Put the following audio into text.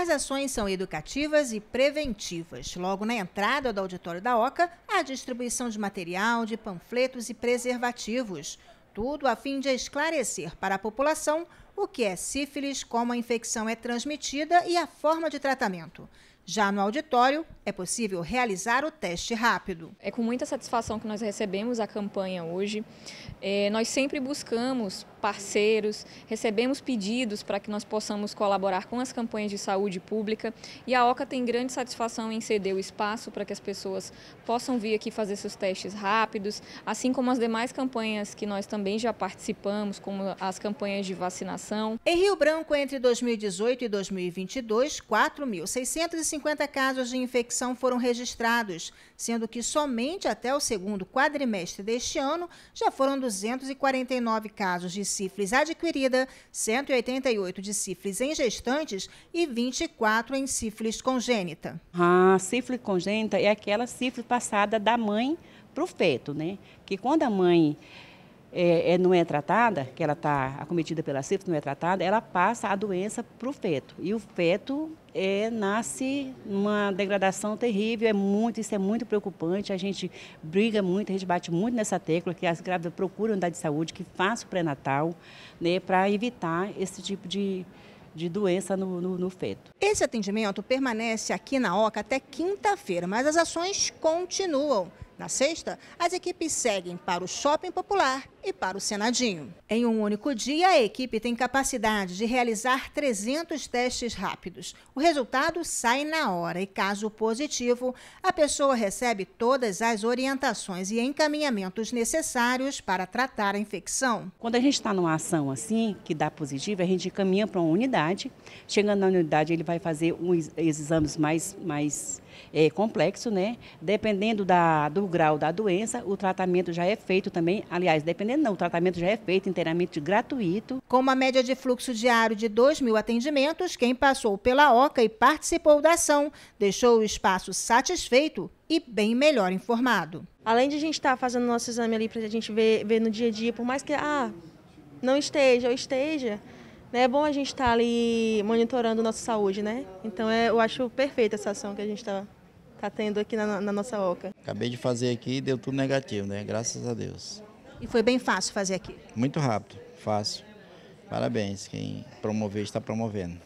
As ações são educativas e preventivas. Logo na entrada do auditório da OCA, a distribuição de material, de panfletos e preservativos. Tudo a fim de esclarecer para a população o que é sífilis, como a infecção é transmitida e a forma de tratamento. Já no auditório, é possível realizar o teste rápido. É com muita satisfação que nós recebemos a campanha hoje. É, nós sempre buscamos parceiros, recebemos pedidos para que nós possamos colaborar com as campanhas de saúde pública e a OCA tem grande satisfação em ceder o espaço para que as pessoas possam vir aqui fazer seus testes rápidos, assim como as demais campanhas que nós também já participamos, como as campanhas de vacinação. Em Rio Branco, entre 2018 e 2022, 4.650 casos de infecção foram registrados, sendo que somente até o segundo quadrimestre deste ano já foram 249 casos de sífilis adquirida, 188 de sífilis em gestantes e 24 em sífilis congênita. A sífilis congênita é aquela sífilis passada da mãe para o feto, né? Que quando a mãe é, é, não é tratada, que ela está acometida pela sífilis, não é tratada, ela passa a doença para o feto. E o feto é, nasce numa degradação terrível, é muito, isso é muito preocupante. A gente briga muito, a gente bate muito nessa tecla que as grávidas procuram unidade de saúde, que façam o pré-natal, né, para evitar esse tipo de, de doença no, no, no, feto. Esse atendimento permanece aqui na OCA até quinta-feira, mas as ações continuam. Na sexta, as equipes seguem para o Shopping Popular e para o Senadinho. Em um único dia, a equipe tem capacidade de realizar 300 testes rápidos. O resultado sai na hora e, caso positivo, a pessoa recebe todas as orientações e encaminhamentos necessários para tratar a infecção. Quando a gente está numa ação assim, que dá positivo, a gente encaminha para uma unidade. Chegando na unidade, ele vai fazer uns exames mais, mais é, complexos, né? Dependendo da, do grau da doença, o tratamento já é feito também, aliás, dependendo atendendo, não. O tratamento já é feito inteiramente gratuito. Com uma média de fluxo diário de 2 mil atendimentos, quem passou pela OCA e participou da ação deixou o espaço satisfeito e bem melhor informado. Além de a gente estar tá fazendo nosso exame ali para a gente ver, ver, no dia a dia, por mais que ah, não esteja ou esteja, né, é bom a gente estar tá ali monitorando nossa saúde, né? Então é, eu acho perfeita essa ação que a gente está tá tendo aqui na, na nossa OCA. Acabei de fazer aqui e deu tudo negativo, né? Graças a Deus. E foi bem fácil fazer aqui? Muito rápido, fácil. Parabéns, quem promover está promovendo.